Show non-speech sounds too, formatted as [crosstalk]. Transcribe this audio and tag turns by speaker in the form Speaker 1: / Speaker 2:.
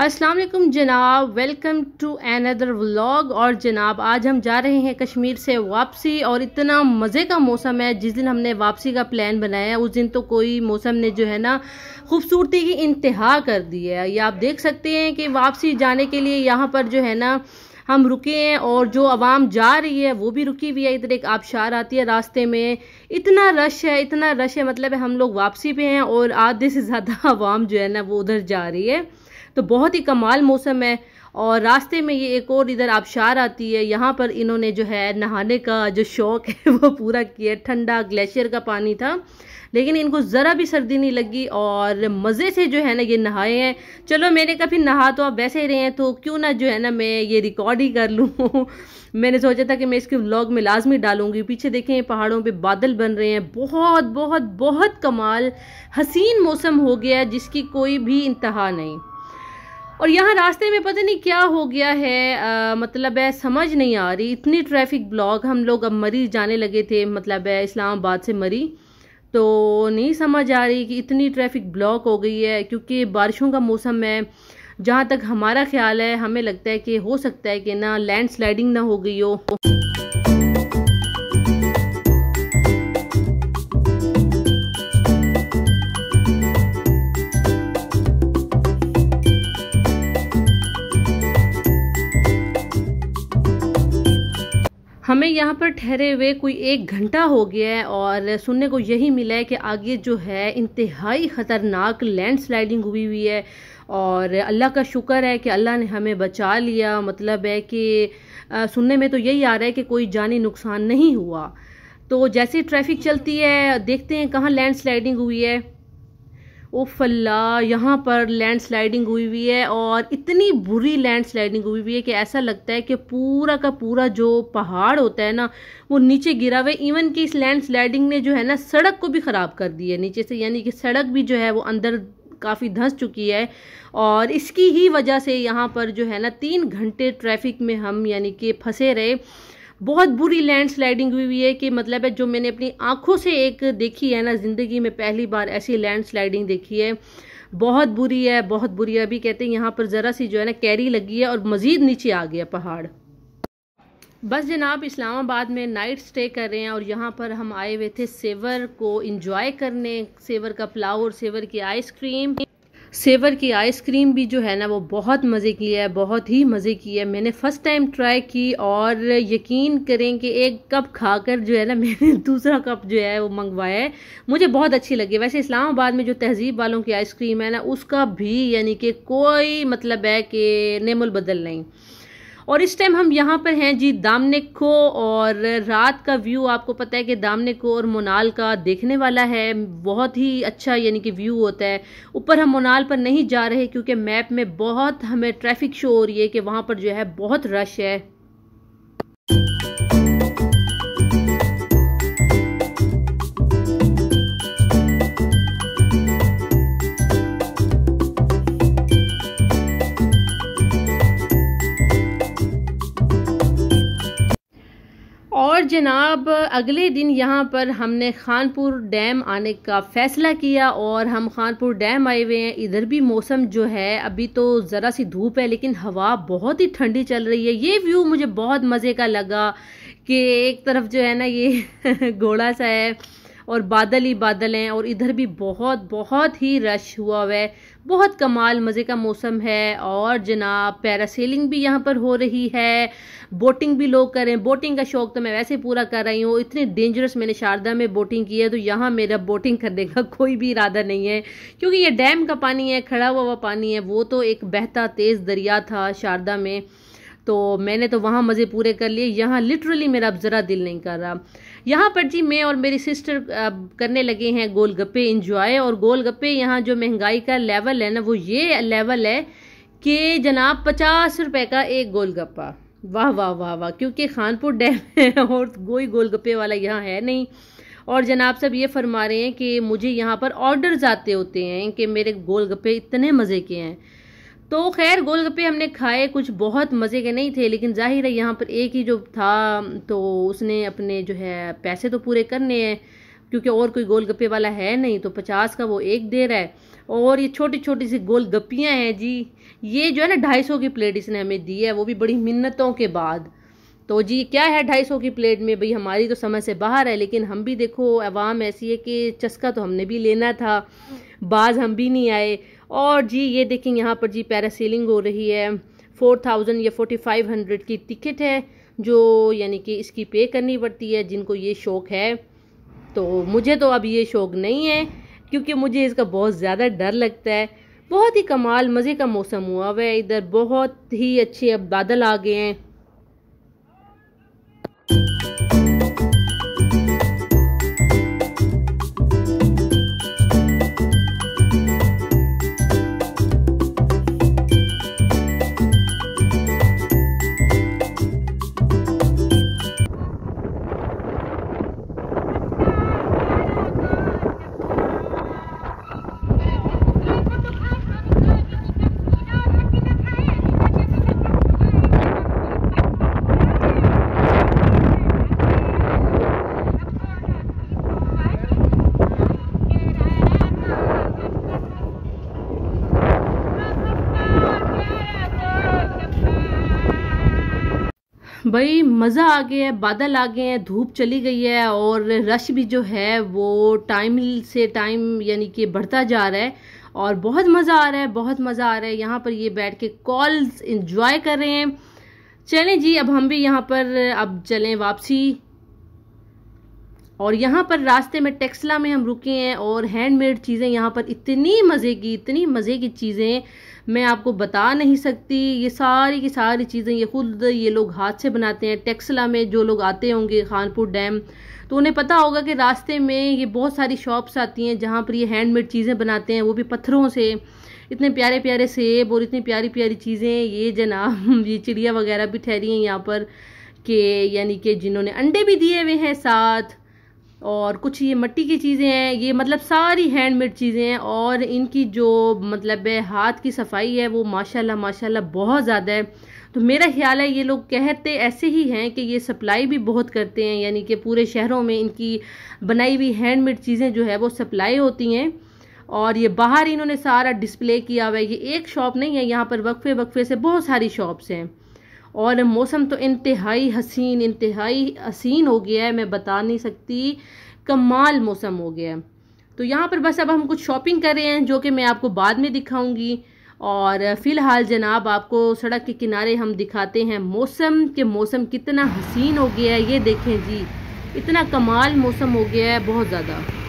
Speaker 1: अस्सलाम वालेकुम जनाब वेलकम टू अनदर व्लॉग और जनाब आज हम जा रहे हैं कश्मीर से वापसी और इतना मज़े का मौसम है जिस दिन हमने वापसी का प्लान बनाया उस दिन तो कोई मौसम ने जो है ना खूबसूरती की इंतहा कर दी है ये आप देख सकते हैं कि वापसी जाने के लिए यहाँ पर जो है ना हम रुके हैं और जो आवाम जा रही है वो भी रुकी हुई है इधर एक आबशार आती है रास्ते में इतना रश है इतना रश है मतलब है हम लोग वापसी पे हैं और आधे से ज़्यादा [laughs] आवाम जो है ना वो उधर जा रही है तो बहुत ही कमाल मौसम है और रास्ते में ये एक और इधर आबशार आती है यहाँ पर इन्होंने जो है नहाने का जो शौक़ है [laughs] वो पूरा किया ठंडा ग्लेशियर का पानी था लेकिन इनको ज़रा भी सर्दी नहीं लगी और मज़े से जो है ना ये नहाए हैं चलो मैंने कभी नहा तो आप वैसे ही रहे हैं तो क्यों ना जो है ना मैं ये रिकॉर्ड ही कर लूँ [laughs] मैंने सोचा था कि मैं इसके व्लॉग में लाजमी डालूंगी पीछे देखें पहाड़ों पे बादल बन रहे हैं बहुत बहुत बहुत कमाल हसीन मौसम हो गया जिसकी कोई भी इंतहा नहीं और यहाँ रास्ते में पता नहीं क्या हो गया है आ, मतलब है समझ नहीं आ रही इतनी ट्रैफिक ब्लॉक हम लोग अब मरी जाने लगे थे मतलब है इस्लामाबाद से मरी तो नहीं समझ आ रही कि इतनी ट्रैफिक ब्लॉक हो गई है क्योंकि बारिशों का मौसम है जहाँ तक हमारा ख्याल है हमें लगता है कि हो सकता है कि ना लैंड स्लाइडिंग ना हो गई हो हमें यहाँ पर ठहरे हुए कोई एक घंटा हो गया है और सुनने को यही मिला है कि आगे जो है इंतहाई ख़तरनाक लैंड स्लाइडिंग हुई हुई है और अल्लाह का शुक्र है कि अल्लाह ने हमें बचा लिया मतलब है कि सुनने में तो यही आ रहा है कि कोई जानी नुकसान नहीं हुआ तो जैसे ट्रैफिक चलती है देखते हैं कहाँ लैंड हुई है ओ फल्ला यहाँ पर लैंड स्लाइडिंग हुई हुई है और इतनी बुरी लैंड स्लाइडिंग हुई हुई है कि ऐसा लगता है कि पूरा का पूरा जो पहाड़ होता है ना वो नीचे गिरा हुआ है इवन कि इस लैंड स्लाइडिंग ने जो है ना सड़क को भी ख़राब कर दी है नीचे से यानी कि सड़क भी जो है वो अंदर काफ़ी धंस चुकी है और इसकी ही वजह से यहाँ पर जो है ना तीन घंटे ट्रैफिक में हम यानी कि फंसे रहे बहुत बुरी लैंड स्लाइडिंग हुई हुई है कि मतलब है जो मैंने अपनी आंखों से एक देखी है ना ज़िंदगी में पहली बार ऐसी लैंड स्लाइडिंग देखी है बहुत बुरी है बहुत बुरी है अभी कहते हैं यहाँ पर ज़रा सी जो है ना कैरी लगी है और मज़ीद नीचे आ गया पहाड़ बस जनाब इस्लामाबाद में नाइट स्टे कर रहे हैं और यहाँ पर हम आए हुए थे सेवर को इंजॉय करने सेवर का पुलाव और सेवर की आइसक्रीम सेवर की आइसक्रीम भी जो है ना वो बहुत मज़े की है बहुत ही मज़े की है मैंने फ़र्स्ट टाइम ट्राई की और यकीन करें कि एक कप खाकर जो है ना [laughs] मैंने दूसरा कप जो है वो मंगवाया है मुझे बहुत अच्छी लगी वैसे इस्लामाबाद में जो तहजीब वालों की आइसक्रीम है ना उसका भी यानी कि कोई मतलब है कि नेमुल बदल नहीं और इस टाइम हम यहाँ पर हैं जी दामने को और रात का व्यू आपको पता है कि दामने को और मोनाल का देखने वाला है बहुत ही अच्छा यानी कि व्यू होता है ऊपर हम मोनाल पर नहीं जा रहे क्योंकि मैप में बहुत हमें ट्रैफिक शो हो रही है कि वहाँ पर जो है बहुत रश है जनाब अगले दिन यहाँ पर हमने खानपुर डैम आने का फ़ैसला किया और हम खानपुर डैम आए हुए हैं इधर भी मौसम जो है अभी तो ज़रा सी धूप है लेकिन हवा बहुत ही ठंडी चल रही है ये व्यू मुझे बहुत मज़े का लगा कि एक तरफ जो है ना ये [laughs] घोड़ा सा है और बादल ही बादल हैं और इधर भी बहुत बहुत ही रश हुआ हुआ है बहुत कमाल मज़े का मौसम है और जनाब पैरासेलिंग भी यहाँ पर हो रही है बोटिंग भी लोग करें बोटिंग का शौक़ तो मैं वैसे पूरा कर रही हूँ इतनी डेंजरस मैंने शारदा में बोटिंग की है तो यहाँ मेरा बोटिंग करने का [laughs] कोई भी इरादा नहीं है क्योंकि ये डैम का पानी है खड़ा हुआ हुआ पानी है वो तो एक बहता तेज़ दरिया था शारदा में तो मैंने तो वहाँ मज़े पूरे कर लिए यहाँ लिटरली मेरा अब ज़रा दिल नहीं कर रहा यहाँ पर जी मैं और मेरी सिस्टर करने लगे हैं गोलगप्पे इंजॉय और गोलगप्पे यहाँ जो महंगाई का लेवल है ना वो ये लेवल है कि जनाब पचास रुपए का एक गोलगप्पा वाह वाह वाह वाह क्योंकि खानपुर डैम है और कोई गोलगप्पे वाला यहाँ है नहीं और जनाब सब ये फरमा रहे हैं कि मुझे यहाँ पर ऑर्डर्स आते होते हैं कि मेरे गोलगप्पे इतने मज़े के हैं तो खैर गोलगप्पे हमने खाए कुछ बहुत मज़े के नहीं थे लेकिन जाहिर है यहाँ पर एक ही जो था तो उसने अपने जो है पैसे तो पूरे करने हैं क्योंकि और कोई गोलगप्पे वाला है नहीं तो पचास का वो एक दे रहा है और ये छोटी छोटी सी गोलगप्पियाँ हैं जी ये जो है ना ढाई सौ की प्लेट इसने हमें दी है वो भी बड़ी मिन्नतों के बाद तो जी क्या है ढाई सौ की प्लेट में भाई हमारी तो समझ से बाहर है लेकिन हम भी देखो आवाम ऐसी है कि चस्का तो हमने भी लेना था बाज हम भी नहीं आए और जी ये देखें यहाँ पर जी पैरासीलिंग हो रही है फोर थाउजेंड या फोर्टी फाइव हंड्रेड की टिकट है जो यानी कि इसकी पे करनी पड़ती है जिनको ये शौक़ है तो मुझे तो अब ये शौक़ नहीं है क्योंकि मुझे इसका बहुत ज़्यादा डर लगता है बहुत ही कमाल मज़े का मौसम हुआ हुआ है इधर बहुत ही अच्छे अब बादल आ गए हैं भाई मज़ा आ गया है बादल आ गए हैं धूप चली गई है और रश भी जो है वो टाइम से टाइम यानी कि बढ़ता जा रहा है और बहुत मज़ा आ रहा है बहुत मज़ा आ रहा है यहाँ पर ये बैठ के कॉल्स इंजॉय कर रहे हैं चलें जी अब हम भी यहाँ पर अब चलें वापसी और यहाँ पर रास्ते में टेक्सला में हम रुके हैं और हैंडमेड चीज़ें यहाँ पर इतनी मज़े की इतनी मज़े की चीज़ें मैं आपको बता नहीं सकती ये सारी की सारी चीज़ें ये खुद ये लोग हाथ से बनाते हैं टेक्सला में जो लोग आते होंगे खानपुर डैम तो उन्हें पता होगा कि रास्ते में ये बहुत सारी शॉप्स आती हैं जहाँ पर ये हैंडमेड चीज़ें बनाते हैं वो भी पत्थरों से इतने प्यारे प्यारे सेब और इतनी प्यारी प्यारी चीज़ें ये जनाब ये चिड़िया वगैरह भी ठहरी हैं यहाँ पर कि यानी कि जिन्होंने अंडे भी दिए हुए हैं साथ और कुछ ये मट्टी की चीज़ें हैं ये मतलब सारी हैंडमेड चीज़ें हैं और इनकी जो मतलब है हाथ की सफाई है वो माशाल्लाह माशाल्लाह बहुत ज़्यादा है तो मेरा ख्याल है ये लोग कहते ऐसे ही हैं कि ये सप्लाई भी बहुत करते हैं यानी कि पूरे शहरों में इनकी बनाई हुई हैंडमेड चीज़ें जो है वो सप्लाई होती हैं और ये बाहर इन्होंने सारा डिस्प्ले किया हुआ है ये एक शॉप नहीं है यहाँ पर वक्फे वक्फे से बहुत सारी शॉप्स हैं और मौसम तो इंतहाई हसीन इंतहाई हसीन हो गया है मैं बता नहीं सकती कमाल मौसम हो गया है तो यहाँ पर बस अब हम कुछ शॉपिंग कर रहे हैं जो कि मैं आपको बाद में दिखाऊंगी और फ़िलहाल जनाब आपको सड़क के किनारे हम दिखाते हैं मौसम के मौसम कितना हसीन हो गया है ये देखें जी इतना कमाल मौसम हो गया है बहुत ज़्यादा